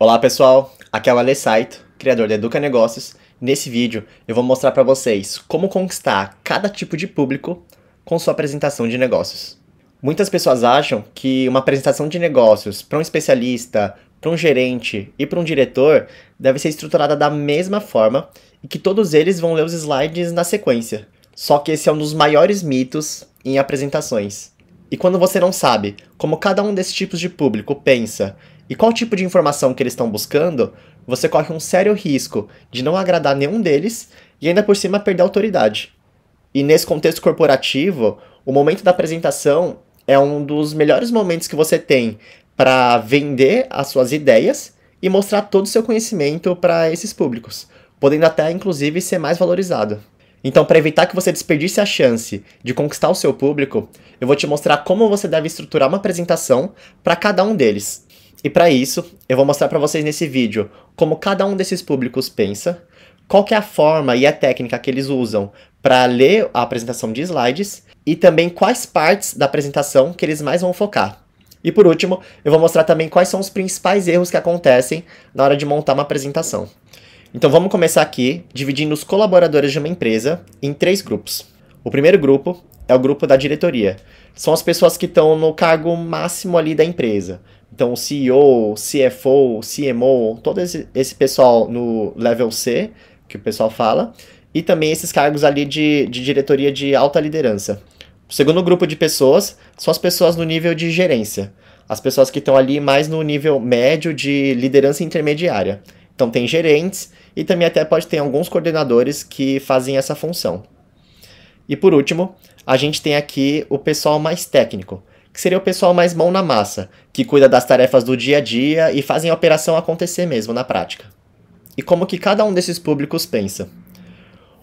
Olá pessoal, aqui é o Ale Saito, criador da Educa Negócios. Nesse vídeo eu vou mostrar para vocês como conquistar cada tipo de público com sua apresentação de negócios. Muitas pessoas acham que uma apresentação de negócios para um especialista, para um gerente e para um diretor deve ser estruturada da mesma forma e que todos eles vão ler os slides na sequência. Só que esse é um dos maiores mitos em apresentações. E quando você não sabe como cada um desses tipos de público pensa e qual tipo de informação que eles estão buscando, você corre um sério risco de não agradar nenhum deles e ainda por cima perder autoridade. E nesse contexto corporativo, o momento da apresentação é um dos melhores momentos que você tem para vender as suas ideias e mostrar todo o seu conhecimento para esses públicos, podendo até inclusive ser mais valorizado. Então, para evitar que você desperdice a chance de conquistar o seu público, eu vou te mostrar como você deve estruturar uma apresentação para cada um deles, e para isso, eu vou mostrar para vocês nesse vídeo como cada um desses públicos pensa, qual é a forma e a técnica que eles usam para ler a apresentação de slides e também quais partes da apresentação que eles mais vão focar. E por último, eu vou mostrar também quais são os principais erros que acontecem na hora de montar uma apresentação. Então vamos começar aqui dividindo os colaboradores de uma empresa em três grupos. O primeiro grupo é o grupo da diretoria. São as pessoas que estão no cargo máximo ali da empresa. Então, CEO, CFO, CMO, todo esse, esse pessoal no level C, que o pessoal fala, e também esses cargos ali de, de diretoria de alta liderança. O segundo grupo de pessoas são as pessoas no nível de gerência, as pessoas que estão ali mais no nível médio de liderança intermediária. Então, tem gerentes e também até pode ter alguns coordenadores que fazem essa função. E por último, a gente tem aqui o pessoal mais técnico, que seria o pessoal mais mão na massa, que cuida das tarefas do dia a dia e fazem a operação acontecer mesmo na prática. E como que cada um desses públicos pensa?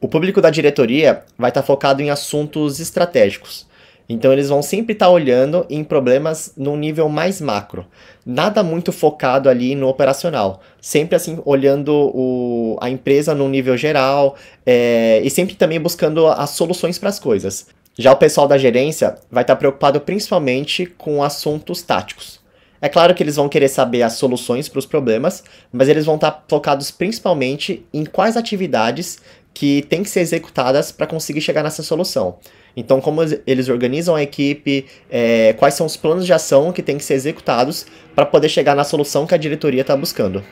O público da diretoria vai estar tá focado em assuntos estratégicos. Então eles vão sempre estar tá olhando em problemas num nível mais macro. Nada muito focado ali no operacional. Sempre assim olhando o, a empresa num nível geral é, e sempre também buscando as soluções para as coisas. Já o pessoal da gerência vai estar tá preocupado principalmente com assuntos táticos. É claro que eles vão querer saber as soluções para os problemas, mas eles vão estar tá focados principalmente em quais atividades que têm que ser executadas para conseguir chegar nessa solução. Então, como eles organizam a equipe, é, quais são os planos de ação que têm que ser executados para poder chegar na solução que a diretoria está buscando.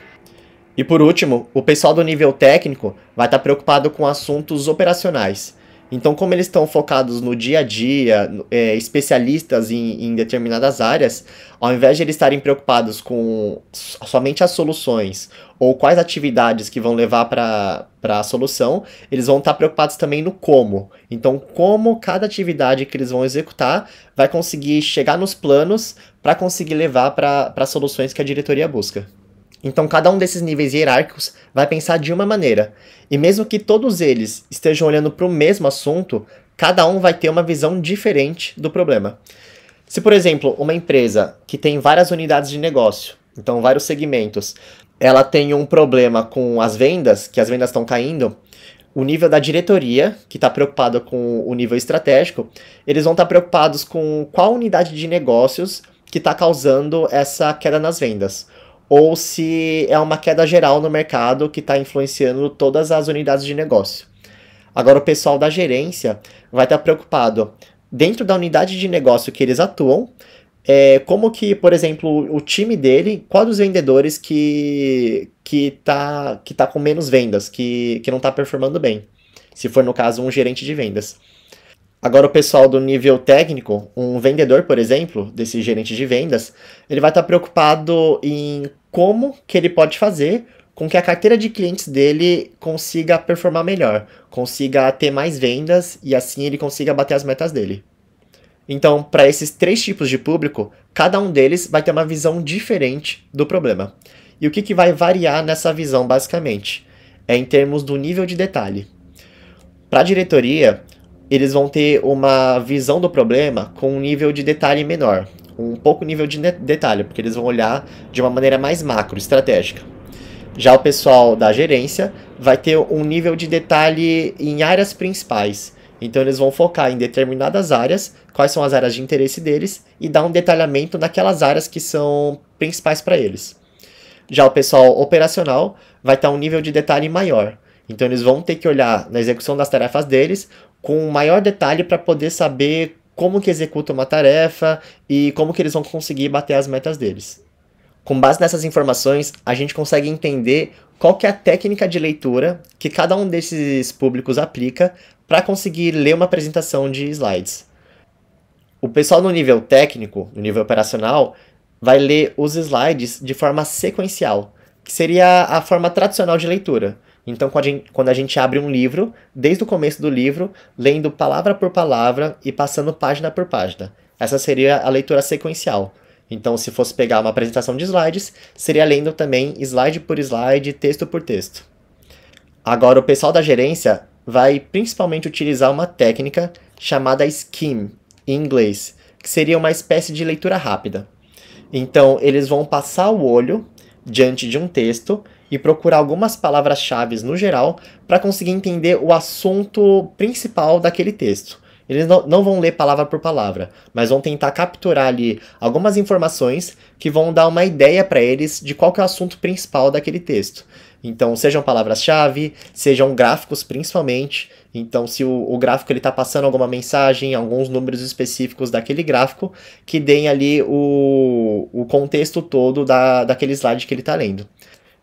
E por último, o pessoal do nível técnico vai estar tá preocupado com assuntos operacionais. Então, como eles estão focados no dia a dia, é, especialistas em, em determinadas áreas, ao invés de eles estarem preocupados com somente as soluções ou quais atividades que vão levar para a solução, eles vão estar preocupados também no como. Então, como cada atividade que eles vão executar vai conseguir chegar nos planos para conseguir levar para as soluções que a diretoria busca. Então, cada um desses níveis hierárquicos vai pensar de uma maneira. E mesmo que todos eles estejam olhando para o mesmo assunto, cada um vai ter uma visão diferente do problema. Se, por exemplo, uma empresa que tem várias unidades de negócio, então vários segmentos, ela tem um problema com as vendas, que as vendas estão caindo, o nível da diretoria, que está preocupado com o nível estratégico, eles vão estar tá preocupados com qual unidade de negócios que está causando essa queda nas vendas ou se é uma queda geral no mercado que está influenciando todas as unidades de negócio. Agora, o pessoal da gerência vai estar tá preocupado dentro da unidade de negócio que eles atuam, é, como que, por exemplo, o time dele, qual dos vendedores que que tá, que tá com menos vendas, que, que não está performando bem, se for no caso um gerente de vendas. Agora o pessoal do nível técnico, um vendedor, por exemplo, desse gerente de vendas, ele vai estar tá preocupado em como que ele pode fazer com que a carteira de clientes dele consiga performar melhor, consiga ter mais vendas e assim ele consiga bater as metas dele. Então, para esses três tipos de público, cada um deles vai ter uma visão diferente do problema. E o que, que vai variar nessa visão, basicamente? É em termos do nível de detalhe. Para a diretoria, eles vão ter uma visão do problema com um nível de detalhe menor, um pouco nível de detalhe, porque eles vão olhar de uma maneira mais macro, estratégica. Já o pessoal da gerência vai ter um nível de detalhe em áreas principais. Então eles vão focar em determinadas áreas, quais são as áreas de interesse deles e dar um detalhamento naquelas áreas que são principais para eles. Já o pessoal operacional vai ter um nível de detalhe maior. Então eles vão ter que olhar na execução das tarefas deles com maior detalhe para poder saber como que executa uma tarefa e como que eles vão conseguir bater as metas deles. Com base nessas informações, a gente consegue entender qual que é a técnica de leitura que cada um desses públicos aplica para conseguir ler uma apresentação de slides. O pessoal no nível técnico, no nível operacional, vai ler os slides de forma sequencial, que seria a forma tradicional de leitura. Então, quando a gente abre um livro, desde o começo do livro, lendo palavra por palavra e passando página por página. Essa seria a leitura sequencial. Então, se fosse pegar uma apresentação de slides, seria lendo também slide por slide, texto por texto. Agora, o pessoal da gerência vai principalmente utilizar uma técnica chamada skim, em inglês, que seria uma espécie de leitura rápida. Então, eles vão passar o olho diante de um texto e procurar algumas palavras-chave no geral para conseguir entender o assunto principal daquele texto. Eles não, não, vão ler palavra por palavra, mas vão tentar capturar ali algumas informações que vão dar uma ideia para eles de qual é o assunto principal daquele texto. Então, sejam palavras-chave, sejam gráficos principalmente. Então, se o, o gráfico ele está passando alguma mensagem, alguns números específicos daquele gráfico, que deem ali o, o contexto todo da, daquele slide que ele está lendo.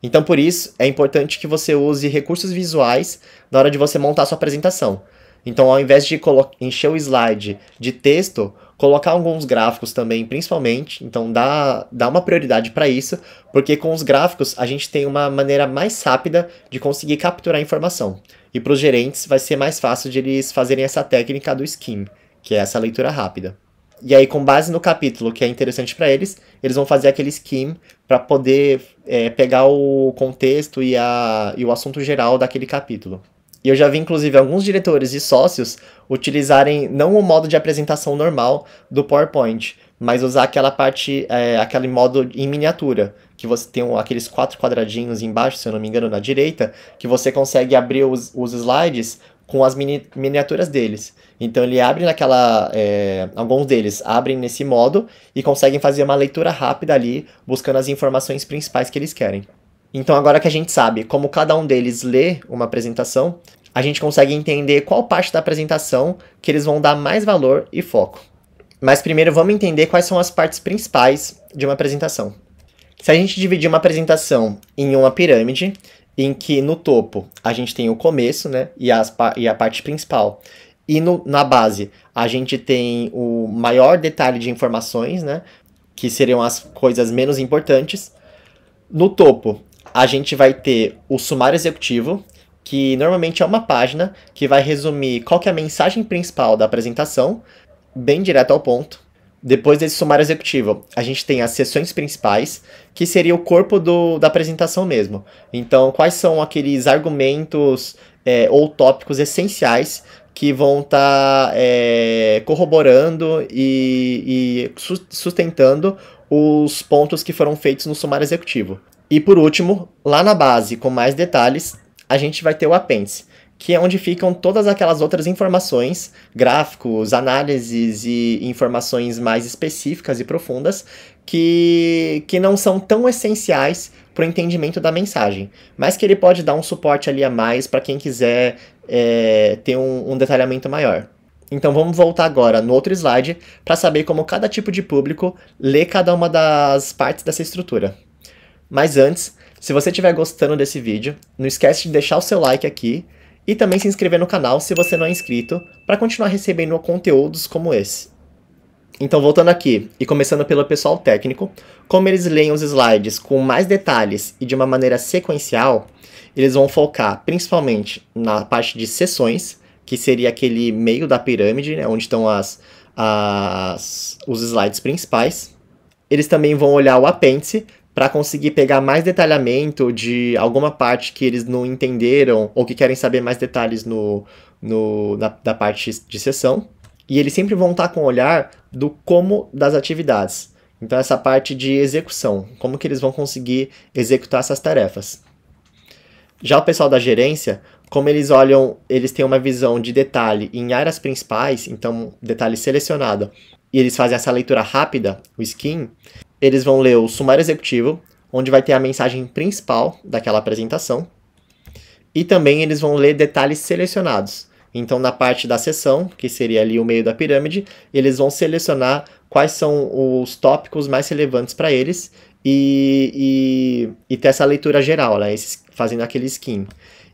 Então, por isso, é importante que você use recursos visuais na hora de você montar sua apresentação. Então, ao invés de encher o slide de texto, colocar alguns gráficos também, principalmente. Então, dá, dá uma prioridade para isso, porque com os gráficos a gente tem uma maneira mais rápida de conseguir capturar a informação. E para os gerentes vai ser mais fácil de eles fazerem essa técnica do skim, que é essa leitura rápida. E aí, com base no capítulo que é interessante para eles, eles vão fazer aquele scheme para poder é, pegar o contexto e, a, e o assunto geral daquele capítulo. E eu já vi, inclusive, alguns diretores e sócios utilizarem não o modo de apresentação normal do PowerPoint, mas usar aquela parte, é, aquele modo em miniatura, que você tem aqueles quatro quadradinhos embaixo, se eu não me engano, na direita, que você consegue abrir os, os slides com as mini, miniaturas deles. Então ele abre naquela. É, alguns deles abrem nesse modo e conseguem fazer uma leitura rápida ali, buscando as informações principais que eles querem. Então agora que a gente sabe como cada um deles lê uma apresentação, a gente consegue entender qual parte da apresentação que eles vão dar mais valor e foco. Mas primeiro vamos entender quais são as partes principais de uma apresentação. Se a gente dividir uma apresentação em uma pirâmide, em que no topo a gente tem o começo, né? E, as, e a parte principal. E no, na base a gente tem o maior detalhe de informações, né? Que seriam as coisas menos importantes. No topo a gente vai ter o sumário executivo, que normalmente é uma página que vai resumir qual é a mensagem principal da apresentação, bem direto ao ponto depois desse sumário executivo, a gente tem as sessões principais, que seria o corpo do, da apresentação mesmo. Então, quais são aqueles argumentos é, ou tópicos essenciais que vão estar tá, é, corroborando e, e sustentando os pontos que foram feitos no sumário executivo. E por último, lá na base, com mais detalhes, a gente vai ter o apêndice que é onde ficam todas aquelas outras informações, gráficos, análises e informações mais específicas e profundas que, que não são tão essenciais para o entendimento da mensagem, mas que ele pode dar um suporte ali a mais para quem quiser é, ter um, um detalhamento maior. Então vamos voltar agora no outro slide para saber como cada tipo de público lê cada uma das partes dessa estrutura. Mas antes, se você estiver gostando desse vídeo, não esquece de deixar o seu like aqui e também se inscrever no canal se você não é inscrito, para continuar recebendo conteúdos como esse. Então, voltando aqui e começando pelo pessoal técnico, como eles leem os slides com mais detalhes e de uma maneira sequencial, eles vão focar principalmente na parte de sessões, que seria aquele meio da pirâmide, né, onde estão as, as, os slides principais. Eles também vão olhar o apêndice, para conseguir pegar mais detalhamento de alguma parte que eles não entenderam ou que querem saber mais detalhes no, no, na, da parte de sessão. E eles sempre vão estar com o olhar do como das atividades. Então, essa parte de execução, como que eles vão conseguir executar essas tarefas. Já o pessoal da gerência, como eles olham, eles têm uma visão de detalhe em áreas principais, então detalhe selecionado, e eles fazem essa leitura rápida, o skin, eles vão ler o sumário executivo, onde vai ter a mensagem principal daquela apresentação, e também eles vão ler detalhes selecionados. Então, na parte da sessão, que seria ali o meio da pirâmide, eles vão selecionar quais são os tópicos mais relevantes para eles e, e, e, ter essa leitura geral, né? fazendo aquele skin.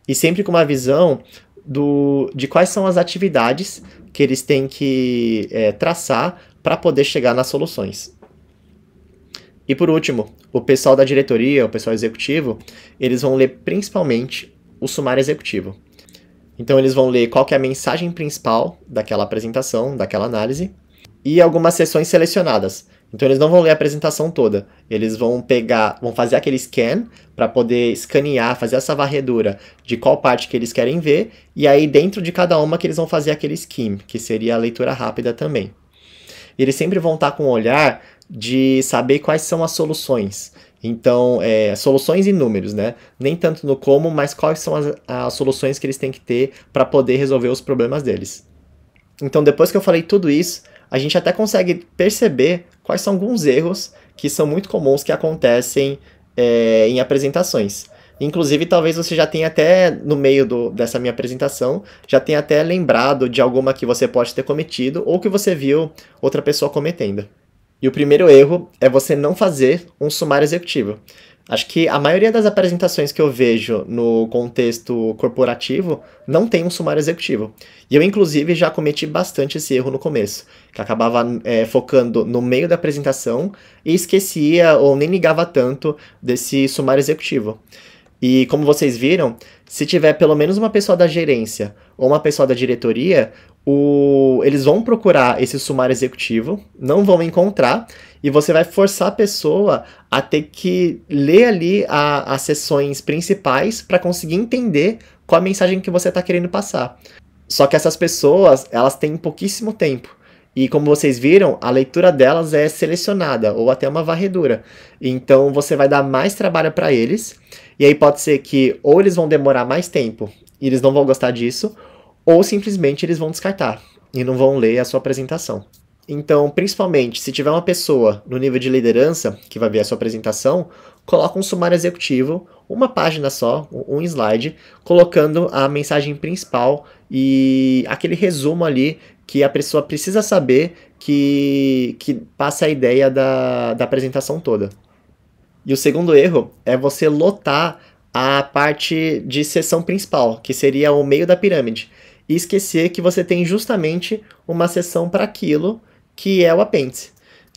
E sempre com uma visão do, de quais são as atividades que eles têm que é, traçar para poder chegar nas soluções. E por último, o pessoal da diretoria, o pessoal executivo, eles vão ler principalmente o sumário executivo. Então eles vão ler qual é a mensagem principal daquela apresentação, daquela análise, e algumas sessões selecionadas. Então eles não vão ler a apresentação toda, eles vão pegar, vão fazer aquele scan para poder escanear, fazer essa varredura de qual parte que eles querem ver, e aí dentro de cada uma que eles vão fazer aquele skim, que seria a leitura rápida também. E eles sempre vão estar tá com um olhar de saber quais são as soluções. Então, é, soluções e números, né? Nem tanto no como, mas quais são as, as soluções que eles têm que ter para poder resolver os problemas deles. Então, depois que eu falei tudo isso, a gente até consegue perceber quais são alguns erros que são muito comuns que acontecem é, em apresentações. Inclusive, talvez você já tenha até, no meio do, dessa minha apresentação, já tenha até lembrado de alguma que você pode ter cometido ou que você viu outra pessoa cometendo. E o primeiro erro é você não fazer um sumário executivo. Acho que a maioria das apresentações que eu vejo no contexto corporativo não tem um sumário executivo. E eu, inclusive, já cometi bastante esse erro no começo, que acabava é, focando no meio da apresentação e esquecia ou nem ligava tanto desse sumário executivo. E como vocês viram, se tiver pelo menos uma pessoa da gerência ou uma pessoa da diretoria, o... eles vão procurar esse sumário executivo, não vão encontrar, e você vai forçar a pessoa a ter que ler ali a... as sessões principais para conseguir entender qual a mensagem que você está querendo passar. Só que essas pessoas, elas têm pouquíssimo tempo. E como vocês viram, a leitura delas é selecionada ou até uma varredura. Então você vai dar mais trabalho para eles e aí pode ser que ou eles vão demorar mais tempo e eles não vão gostar disso, ou simplesmente eles vão descartar e não vão ler a sua apresentação. Então, principalmente, se tiver uma pessoa no nível de liderança que vai ver a sua apresentação, coloca um sumário executivo, uma página só, um slide, colocando a mensagem principal e aquele resumo ali que a pessoa precisa saber que, que passa a ideia da, da apresentação toda. E o segundo erro é você lotar a parte de seção principal, que seria o meio da pirâmide, e esquecer que você tem justamente uma seção para aquilo que é o apêndice.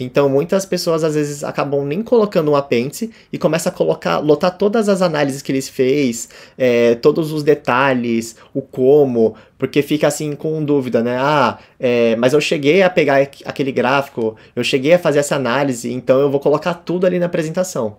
Então muitas pessoas às vezes acabam nem colocando um apêndice e começa a colocar, lotar todas as análises que eles fez, é, todos os detalhes, o como, porque fica assim com dúvida, né? Ah, é, mas eu cheguei a pegar aquele gráfico, eu cheguei a fazer essa análise, então eu vou colocar tudo ali na apresentação.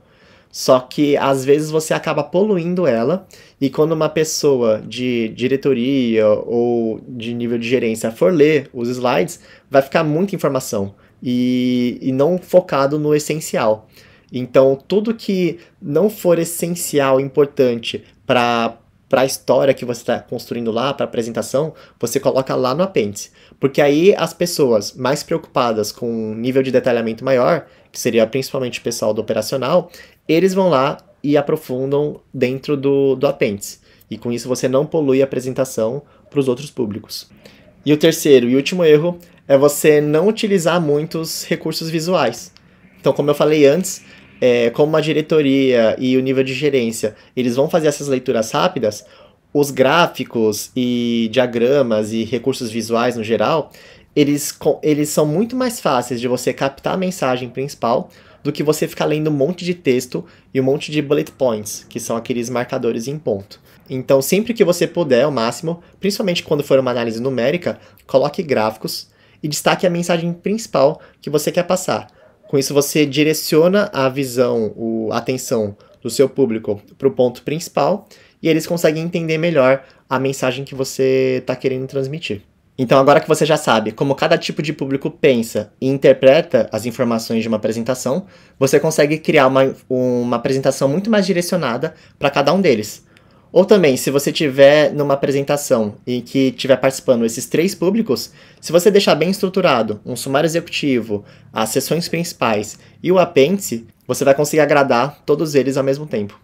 Só que às vezes você acaba poluindo ela, e quando uma pessoa de diretoria ou de nível de gerência for ler os slides, vai ficar muita informação e, e não focado no essencial. Então, tudo que não for essencial, importante para para a história que você está construindo lá, para a apresentação, você coloca lá no apêndice. Porque aí as pessoas mais preocupadas com um nível de detalhamento maior, que seria principalmente o pessoal do operacional, eles vão lá e aprofundam dentro do, do apêndice. E com isso você não polui a apresentação para os outros públicos. E o terceiro e último erro é você não utilizar muitos recursos visuais. Então, como eu falei antes, é, como uma diretoria e o nível de gerência, eles vão fazer essas leituras rápidas, os gráficos e diagramas e recursos visuais no geral, eles, eles são muito mais fáceis de você captar a mensagem principal do que você ficar lendo um monte de texto e um monte de bullet points, que são aqueles marcadores em ponto. Então, sempre que você puder, ao máximo, principalmente quando for uma análise numérica, coloque gráficos e destaque a mensagem principal que você quer passar. Com isso, você direciona a visão, a atenção do seu público para o ponto principal e eles conseguem entender melhor a mensagem que você está querendo transmitir. Então, agora que você já sabe como cada tipo de público pensa e interpreta as informações de uma apresentação, você consegue criar uma, uma apresentação muito mais direcionada para cada um deles ou também, se você tiver numa apresentação e que tiver participando esses três públicos, se você deixar bem estruturado um sumário executivo, as sessões principais e o apêndice, você vai conseguir agradar todos eles ao mesmo tempo.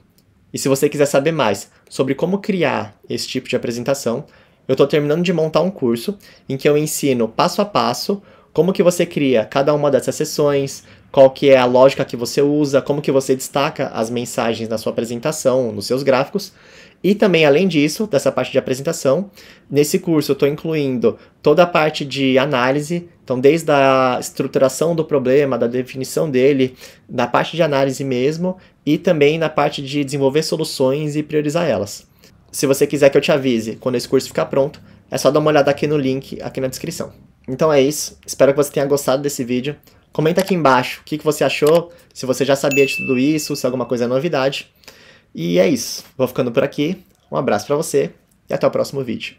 E se você quiser saber mais sobre como criar esse tipo de apresentação, eu estou terminando de montar um curso em que eu ensino passo a passo como que você cria cada uma dessas sessões, qual que é a lógica que você usa, como que você destaca as mensagens na sua apresentação, nos seus gráficos, e também, além disso, dessa parte de apresentação, nesse curso eu estou incluindo toda a parte de análise, então desde a estruturação do problema, da definição dele, na parte de análise mesmo, e também na parte de desenvolver soluções e priorizar elas. Se você quiser que eu te avise quando esse curso ficar pronto, é só dar uma olhada aqui no link, aqui na descrição. Então é isso, espero que você tenha gostado desse vídeo. Comenta aqui embaixo o que você achou, se você já sabia de tudo isso, se é alguma coisa é novidade. E é isso. Vou ficando por aqui. Um abraço para você e até o próximo vídeo.